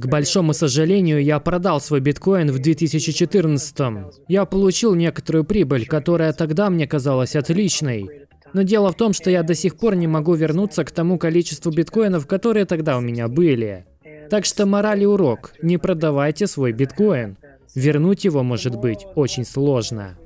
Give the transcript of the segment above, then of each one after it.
К большому сожалению, я продал свой биткоин в 2014 -м. Я получил некоторую прибыль, которая тогда мне казалась отличной. Но дело в том, что я до сих пор не могу вернуться к тому количеству биткоинов, которые тогда у меня были. Так что мораль и урок – не продавайте свой биткоин. Вернуть его может быть очень сложно.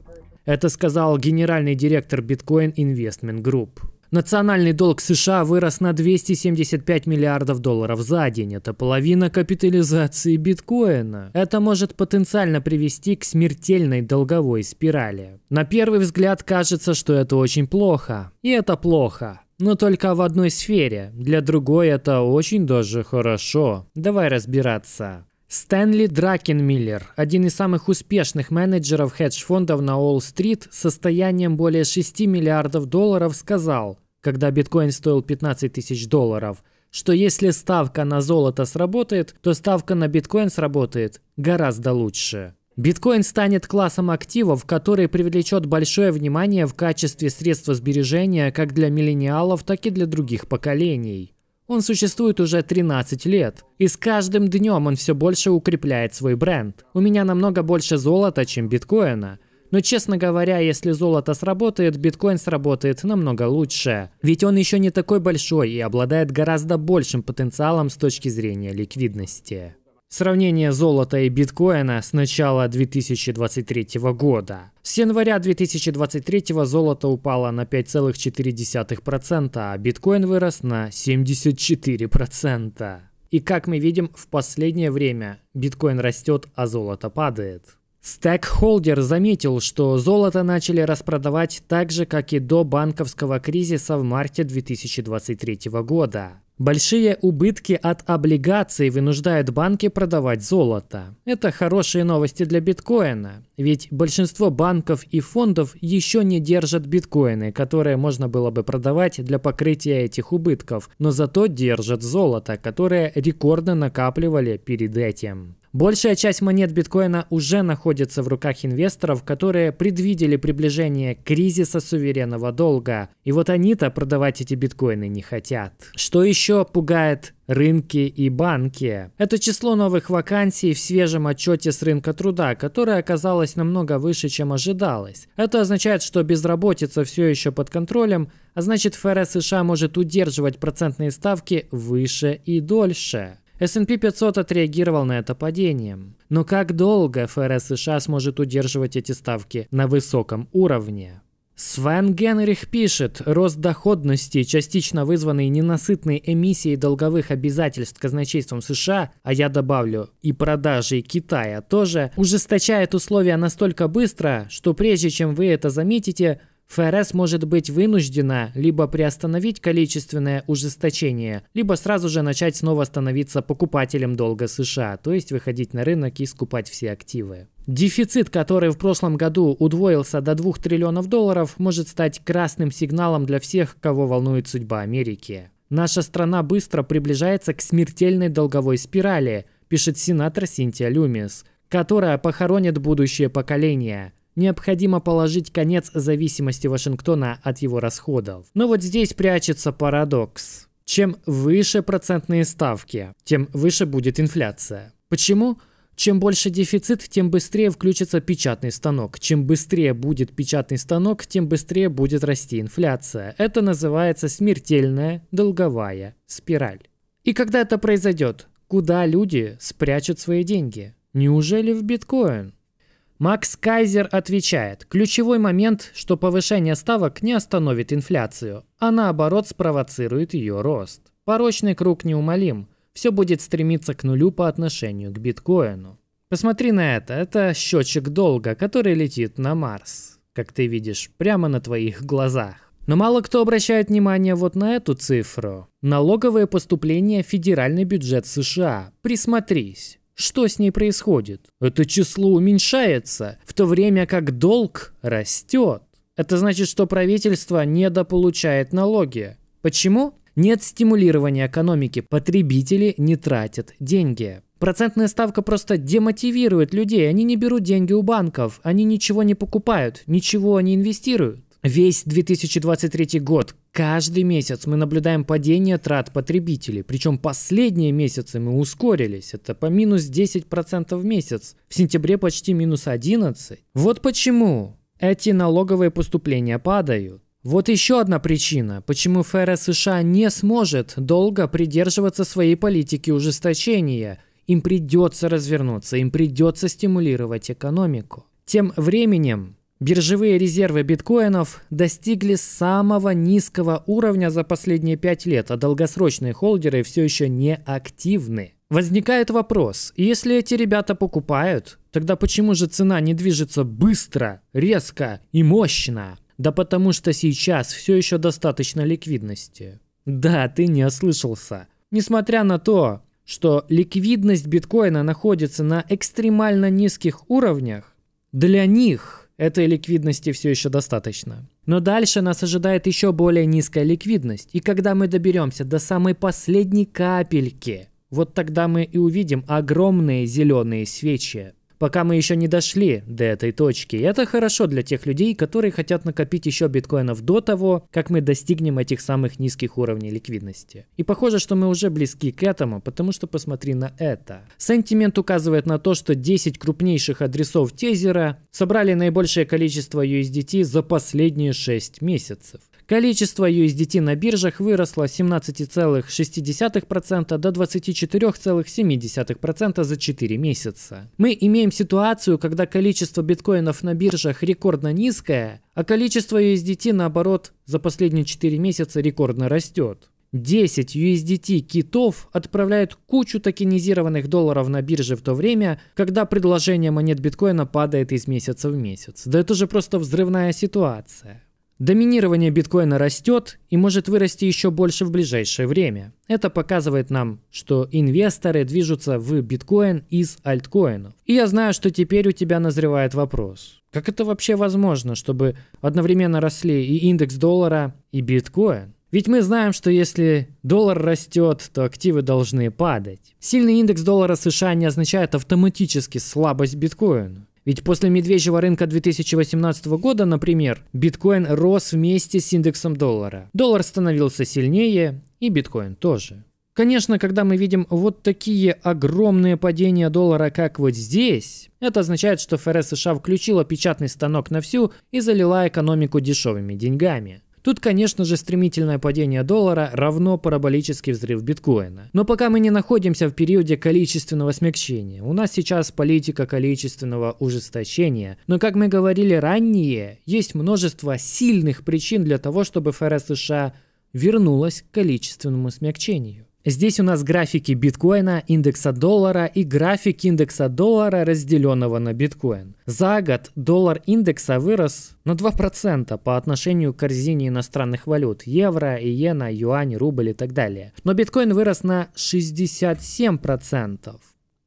Это сказал генеральный директор Bitcoin Investment Group. Национальный долг США вырос на 275 миллиардов долларов за день. Это половина капитализации биткоина. Это может потенциально привести к смертельной долговой спирали. На первый взгляд кажется, что это очень плохо. И это плохо. Но только в одной сфере. Для другой это очень даже хорошо. Давай разбираться. Стэнли Дракенмиллер, один из самых успешных менеджеров хедж-фондов на Уолл-стрит с состоянием более 6 миллиардов долларов, сказал, когда биткоин стоил 15 тысяч долларов, что если ставка на золото сработает, то ставка на биткоин сработает гораздо лучше. Биткоин станет классом активов, который привлечет большое внимание в качестве средства сбережения как для миллениалов, так и для других поколений. Он существует уже 13 лет, и с каждым днем он все больше укрепляет свой бренд. У меня намного больше золота, чем биткоина, но, честно говоря, если золото сработает, биткоин сработает намного лучше. Ведь он еще не такой большой и обладает гораздо большим потенциалом с точки зрения ликвидности. Сравнение золота и биткоина с начала 2023 года. С января 2023 золото упало на 5,4%, а биткоин вырос на 74%. И как мы видим, в последнее время биткоин растет, а золото падает. Стэкхолдер заметил, что золото начали распродавать так же, как и до банковского кризиса в марте 2023 года. Большие убытки от облигаций вынуждают банки продавать золото. Это хорошие новости для биткоина, ведь большинство банков и фондов еще не держат биткоины, которые можно было бы продавать для покрытия этих убытков, но зато держат золото, которое рекордно накапливали перед этим. Большая часть монет биткоина уже находится в руках инвесторов, которые предвидели приближение кризиса суверенного долга. И вот они-то продавать эти биткоины не хотят. Что еще пугает рынки и банки. Это число новых вакансий в свежем отчете с рынка труда, которое оказалось намного выше, чем ожидалось. Это означает, что безработица все еще под контролем, а значит ФРС США может удерживать процентные ставки выше и дольше. S&P 500 отреагировал на это падением. Но как долго ФРС США сможет удерживать эти ставки на высоком уровне? Свен Генрих пишет, рост доходности, частично вызванный ненасытной эмиссией долговых обязательств казначейством США, а я добавлю, и продажей Китая тоже, ужесточает условия настолько быстро, что прежде чем вы это заметите, ФРС может быть вынуждена либо приостановить количественное ужесточение, либо сразу же начать снова становиться покупателем долга США, то есть выходить на рынок и скупать все активы. Дефицит, который в прошлом году удвоился до 2 триллионов долларов, может стать красным сигналом для всех, кого волнует судьба Америки. Наша страна быстро приближается к смертельной долговой спирали, пишет сенатор Синтия Люмис, которая похоронит будущее поколение – Необходимо положить конец зависимости Вашингтона от его расходов. Но вот здесь прячется парадокс. Чем выше процентные ставки, тем выше будет инфляция. Почему? Чем больше дефицит, тем быстрее включится печатный станок. Чем быстрее будет печатный станок, тем быстрее будет расти инфляция. Это называется смертельная долговая спираль. И когда это произойдет? Куда люди спрячут свои деньги? Неужели в биткоин? Макс Кайзер отвечает, ключевой момент, что повышение ставок не остановит инфляцию, а наоборот спровоцирует ее рост. Порочный круг неумолим, все будет стремиться к нулю по отношению к биткоину. Посмотри на это, это счетчик долга, который летит на Марс, как ты видишь, прямо на твоих глазах. Но мало кто обращает внимание вот на эту цифру. Налоговые поступления в федеральный бюджет США. Присмотрись. Что с ней происходит? Это число уменьшается, в то время как долг растет. Это значит, что правительство недополучает налоги. Почему? Нет стимулирования экономики, потребители не тратят деньги. Процентная ставка просто демотивирует людей, они не берут деньги у банков, они ничего не покупают, ничего не инвестируют. Весь 2023 год, каждый месяц мы наблюдаем падение трат потребителей. Причем последние месяцы мы ускорились. Это по минус 10% в месяц. В сентябре почти минус 11. Вот почему эти налоговые поступления падают. Вот еще одна причина, почему ФРС США не сможет долго придерживаться своей политики ужесточения. Им придется развернуться, им придется стимулировать экономику. Тем временем Биржевые резервы биткоинов достигли самого низкого уровня за последние 5 лет, а долгосрочные холдеры все еще не активны. Возникает вопрос, если эти ребята покупают, тогда почему же цена не движется быстро, резко и мощно? Да потому что сейчас все еще достаточно ликвидности. Да, ты не ослышался. Несмотря на то, что ликвидность биткоина находится на экстремально низких уровнях, для них – Этой ликвидности все еще достаточно. Но дальше нас ожидает еще более низкая ликвидность. И когда мы доберемся до самой последней капельки, вот тогда мы и увидим огромные зеленые свечи пока мы еще не дошли до этой точки. И это хорошо для тех людей, которые хотят накопить еще биткоинов до того, как мы достигнем этих самых низких уровней ликвидности. И похоже, что мы уже близки к этому, потому что посмотри на это. Сентимент указывает на то, что 10 крупнейших адресов тезера собрали наибольшее количество USDT за последние 6 месяцев. Количество USDT на биржах выросло с 17,6% до 24,7% за 4 месяца. Мы имеем ситуацию, когда количество биткоинов на биржах рекордно низкое, а количество USDT наоборот за последние 4 месяца рекордно растет. 10 USDT китов отправляют кучу токенизированных долларов на бирже в то время, когда предложение монет биткоина падает из месяца в месяц. Да это же просто взрывная ситуация. Доминирование биткоина растет и может вырасти еще больше в ближайшее время. Это показывает нам, что инвесторы движутся в биткоин из альткоинов. И я знаю, что теперь у тебя назревает вопрос. Как это вообще возможно, чтобы одновременно росли и индекс доллара, и биткоин? Ведь мы знаем, что если доллар растет, то активы должны падать. Сильный индекс доллара США не означает автоматически слабость биткоина. Ведь после медвежьего рынка 2018 года, например, биткоин рос вместе с индексом доллара. Доллар становился сильнее, и биткоин тоже. Конечно, когда мы видим вот такие огромные падения доллара, как вот здесь, это означает, что ФРС США включила печатный станок на всю и залила экономику дешевыми деньгами. Тут, конечно же, стремительное падение доллара равно параболический взрыв биткоина. Но пока мы не находимся в периоде количественного смягчения, у нас сейчас политика количественного ужесточения. Но, как мы говорили ранее, есть множество сильных причин для того, чтобы ФРС США вернулась к количественному смягчению. Здесь у нас графики биткоина, индекса доллара и график индекса доллара, разделенного на биткоин. За год доллар индекса вырос на 2% по отношению к корзине иностранных валют – евро, иена, юань, рубль и так далее. Но биткоин вырос на 67%.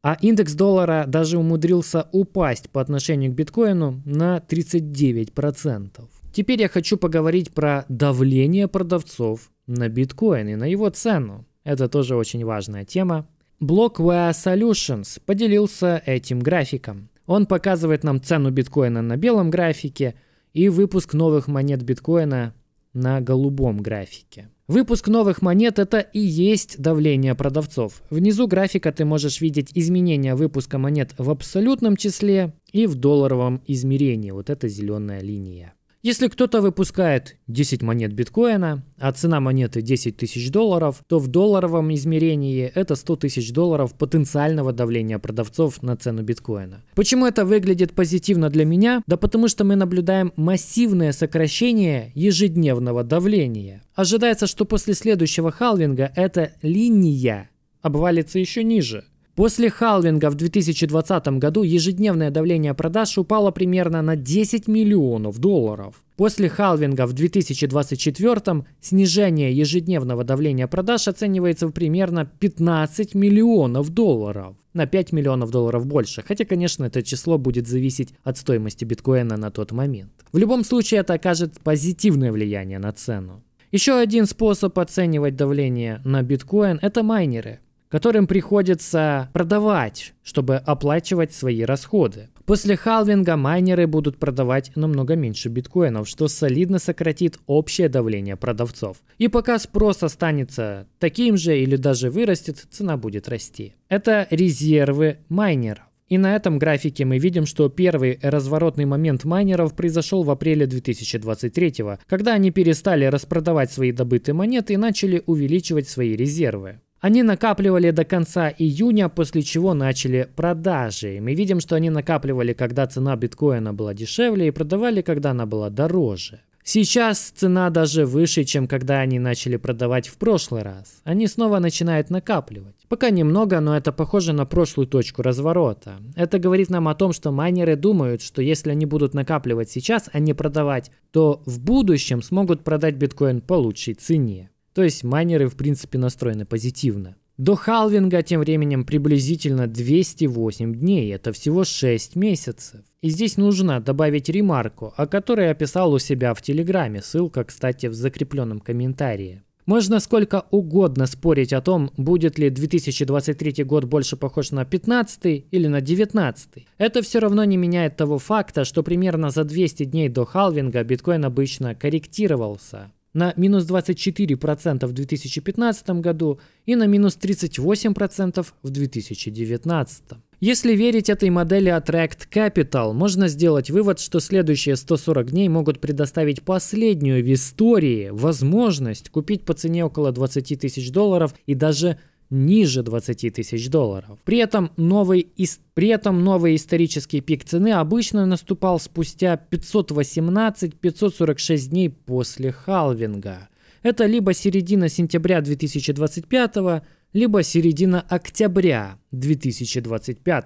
А индекс доллара даже умудрился упасть по отношению к биткоину на 39%. Теперь я хочу поговорить про давление продавцов на биткоин и на его цену. Это тоже очень важная тема. Blockware Solutions поделился этим графиком. Он показывает нам цену биткоина на белом графике и выпуск новых монет биткоина на голубом графике. Выпуск новых монет – это и есть давление продавцов. Внизу графика ты можешь видеть изменения выпуска монет в абсолютном числе и в долларовом измерении. Вот эта зеленая линия. Если кто-то выпускает 10 монет биткоина, а цена монеты 10 тысяч долларов, то в долларовом измерении это 100 тысяч долларов потенциального давления продавцов на цену биткоина. Почему это выглядит позитивно для меня? Да потому что мы наблюдаем массивное сокращение ежедневного давления. Ожидается, что после следующего халвинга эта линия обвалится еще ниже – После халвинга в 2020 году ежедневное давление продаж упало примерно на 10 миллионов долларов. После халвинга в 2024 снижение ежедневного давления продаж оценивается в примерно 15 миллионов долларов. На 5 миллионов долларов больше. Хотя, конечно, это число будет зависеть от стоимости биткоина на тот момент. В любом случае это окажет позитивное влияние на цену. Еще один способ оценивать давление на биткоин – это майнеры – которым приходится продавать, чтобы оплачивать свои расходы. После халвинга майнеры будут продавать намного меньше биткоинов, что солидно сократит общее давление продавцов. И пока спрос останется таким же или даже вырастет, цена будет расти. Это резервы майнеров. И на этом графике мы видим, что первый разворотный момент майнеров произошел в апреле 2023, когда они перестали распродавать свои добытые монеты и начали увеличивать свои резервы. Они накапливали до конца июня, после чего начали продажи. Мы видим, что они накапливали, когда цена биткоина была дешевле, и продавали, когда она была дороже. Сейчас цена даже выше, чем когда они начали продавать в прошлый раз. Они снова начинают накапливать. Пока немного, но это похоже на прошлую точку разворота. Это говорит нам о том, что майнеры думают, что если они будут накапливать сейчас, а не продавать, то в будущем смогут продать биткоин по лучшей цене. То есть майнеры в принципе настроены позитивно. До халвинга тем временем приблизительно 208 дней, это всего 6 месяцев. И здесь нужно добавить ремарку, о которой я писал у себя в Телеграме, ссылка, кстати, в закрепленном комментарии. Можно сколько угодно спорить о том, будет ли 2023 год больше похож на 15 или на 19. Это все равно не меняет того факта, что примерно за 200 дней до халвинга биткоин обычно корректировался на минус 24% в 2015 году и на минус 38% в 2019. Если верить этой модели от React Capital, можно сделать вывод, что следующие 140 дней могут предоставить последнюю в истории возможность купить по цене около 20 тысяч долларов и даже ниже 20 тысяч долларов. При этом, новый, При этом новый исторический пик цены обычно наступал спустя 518-546 дней после халвинга. Это либо середина сентября 2025, либо середина октября 2025.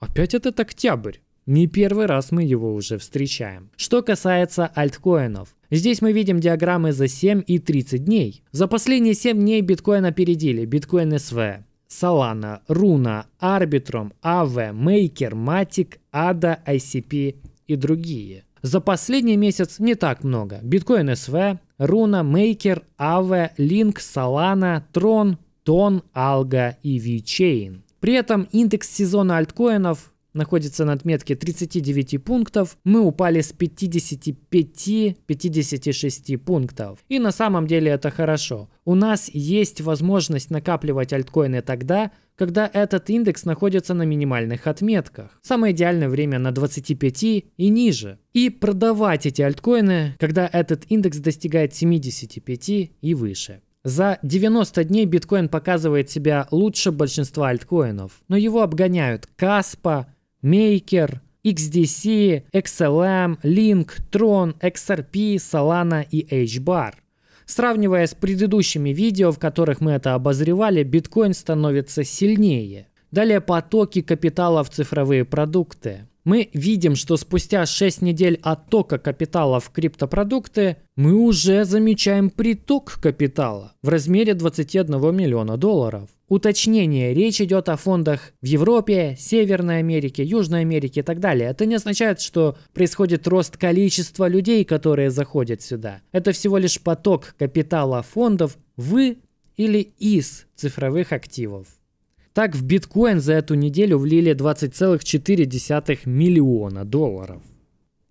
Опять этот октябрь. Не первый раз мы его уже встречаем. Что касается альткоинов. Здесь мы видим диаграммы за 7 и 30 дней. За последние 7 дней биткоин опередили биткоин СВ, Solana, Руна, Arbitrum, AV, а Maker, Matic, ADA, ICP и другие. За последний месяц не так много. Биткоин СВ, Руна, Мейкер, AV, Линк, Солана, Трон, Тон, Алга и VeChain. При этом индекс сезона альткоинов находится на отметке 39 пунктов, мы упали с 55-56 пунктов. И на самом деле это хорошо. У нас есть возможность накапливать альткоины тогда, когда этот индекс находится на минимальных отметках. Самое идеальное время на 25 и ниже. И продавать эти альткоины, когда этот индекс достигает 75 и выше. За 90 дней биткоин показывает себя лучше большинства альткоинов, но его обгоняют Каспа, Maker, XDC, XLM, Link, Tron, XRP, Solana и HBAR. Сравнивая с предыдущими видео, в которых мы это обозревали, биткоин становится сильнее. Далее потоки капитала в цифровые продукты. Мы видим, что спустя 6 недель оттока капитала в криптопродукты мы уже замечаем приток капитала в размере 21 миллиона долларов. Уточнение. Речь идет о фондах в Европе, Северной Америке, Южной Америке и так далее. Это не означает, что происходит рост количества людей, которые заходят сюда. Это всего лишь поток капитала фондов в или из цифровых активов. Так в биткоин за эту неделю влили 20,4 миллиона долларов.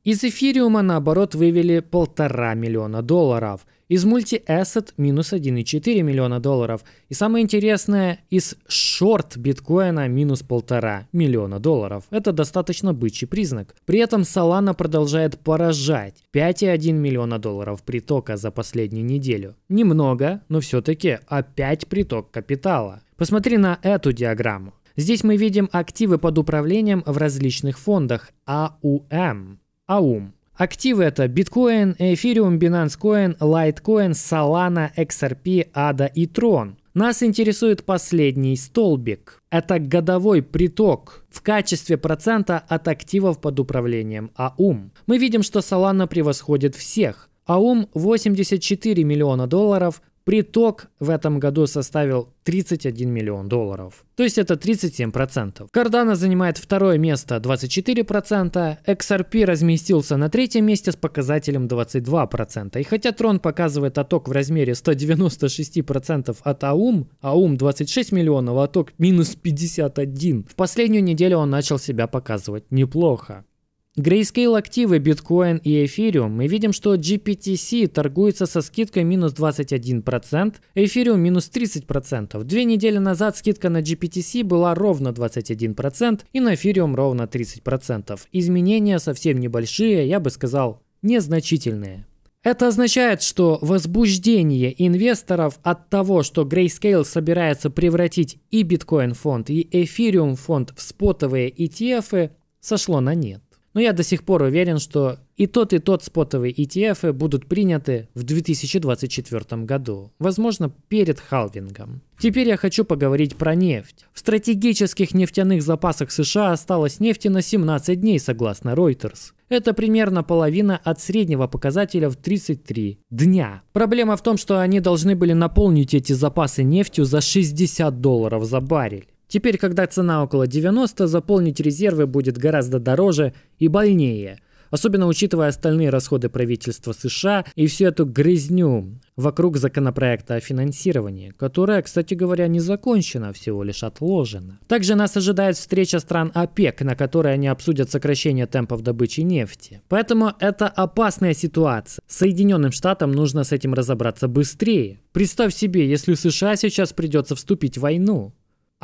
Из эфириума, наоборот, вывели полтора миллиона долларов из мультиэссет минус 1,4 миллиона долларов. И самое интересное, из шорт биткоина минус 1,5 миллиона долларов. Это достаточно бычий признак. При этом Solana продолжает поражать 5,1 миллиона долларов притока за последнюю неделю. Немного, но все-таки опять приток капитала. Посмотри на эту диаграмму. Здесь мы видим активы под управлением в различных фондах АУМ. АУМ Активы это биткоин, эфириум, Binance Coin, Litecoin, Solana, XRP, ADA и Tron. Нас интересует последний столбик. Это годовой приток в качестве процента от активов под управлением АУМ. Мы видим, что Solana превосходит всех. АУМ 84 миллиона долларов, Приток в этом году составил 31 миллион долларов. То есть это 37%. Cardano занимает второе место 24%, XRP разместился на третьем месте с показателем 22%. И хотя Трон показывает отток в размере 196% от АУМ, АУМ 26 миллионов, а отток минус 51, в последнюю неделю он начал себя показывать неплохо. Grayscale активы Bitcoin и Ethereum мы видим, что GPTC торгуется со скидкой минус 21%, Ethereum минус 30%. Две недели назад скидка на GPTC была ровно 21% и на Ethereum ровно 30%. Изменения совсем небольшие, я бы сказал, незначительные. Это означает, что возбуждение инвесторов от того, что Grayscale собирается превратить и Bitcoin фонд и Ethereum фонд в спотовые ETF, сошло на нет. Но я до сих пор уверен, что и тот, и тот спотовые ETF будут приняты в 2024 году, возможно, перед халвингом. Теперь я хочу поговорить про нефть. В стратегических нефтяных запасах США осталось нефти на 17 дней, согласно Reuters. Это примерно половина от среднего показателя в 33 дня. Проблема в том, что они должны были наполнить эти запасы нефтью за 60 долларов за баррель. Теперь, когда цена около 90, заполнить резервы будет гораздо дороже и больнее, особенно учитывая остальные расходы правительства США и всю эту грязню вокруг законопроекта о финансировании, которая, кстати говоря, не закончена, всего лишь отложена. Также нас ожидает встреча стран ОПЕК, на которой они обсудят сокращение темпов добычи нефти. Поэтому это опасная ситуация. Соединенным Штатам нужно с этим разобраться быстрее. Представь себе, если США сейчас придется вступить в войну.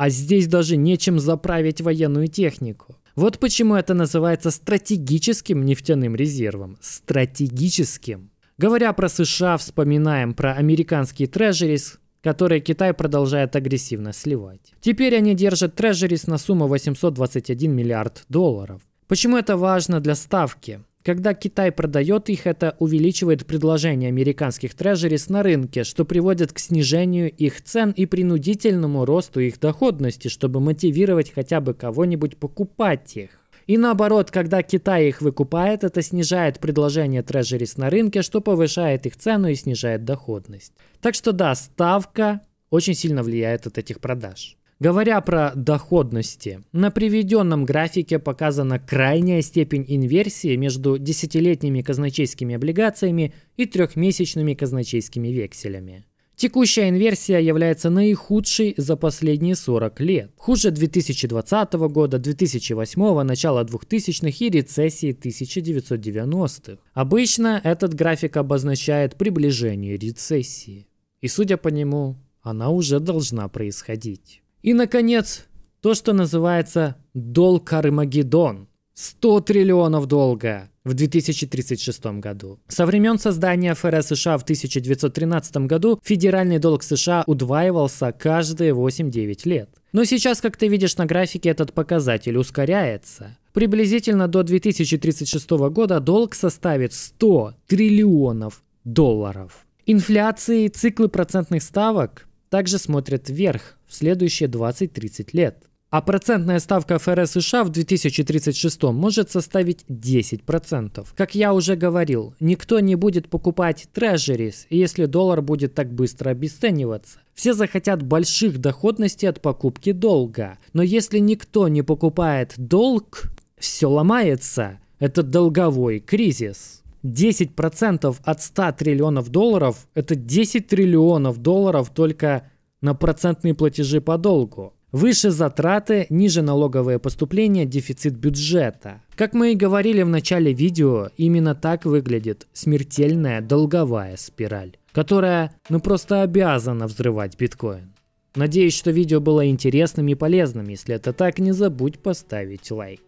А здесь даже нечем заправить военную технику. Вот почему это называется стратегическим нефтяным резервом. Стратегическим. Говоря про США, вспоминаем про американские трежерис, которые Китай продолжает агрессивно сливать. Теперь они держат трежерис на сумму 821 миллиард долларов. Почему это важно для ставки? Когда Китай продает их, это увеличивает предложение американских трежерис на рынке, что приводит к снижению их цен и принудительному росту их доходности, чтобы мотивировать хотя бы кого-нибудь покупать их. И наоборот, когда Китай их выкупает, это снижает предложение трежерис на рынке, что повышает их цену и снижает доходность. Так что да, ставка очень сильно влияет от этих продаж. Говоря про доходности, на приведенном графике показана крайняя степень инверсии между десятилетними казначейскими облигациями и трехмесячными казначейскими векселями. Текущая инверсия является наихудшей за последние 40 лет. Хуже 2020 года, 2008, начала 2000-х и рецессии 1990-х. Обычно этот график обозначает приближение рецессии. И судя по нему, она уже должна происходить. И, наконец, то, что называется долг Армагеддон. 100 триллионов долга в 2036 году. Со времен создания ФРС США в 1913 году федеральный долг США удваивался каждые 8-9 лет. Но сейчас, как ты видишь на графике, этот показатель ускоряется. Приблизительно до 2036 года долг составит 100 триллионов долларов. Инфляции и циклы процентных ставок также смотрят вверх в следующие 20-30 лет. А процентная ставка ФРС США в 2036 может составить 10%. Как я уже говорил, никто не будет покупать трежерис, если доллар будет так быстро обесцениваться. Все захотят больших доходностей от покупки долга. Но если никто не покупает долг, все ломается. Это долговой кризис. 10% от 100 триллионов долларов – это 10 триллионов долларов только на процентные платежи по долгу. Выше затраты, ниже налоговые поступления, дефицит бюджета. Как мы и говорили в начале видео, именно так выглядит смертельная долговая спираль, которая ну просто обязана взрывать биткоин. Надеюсь, что видео было интересным и полезным. Если это так, не забудь поставить лайк.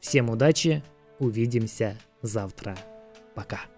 Всем удачи, увидимся завтра. Пока.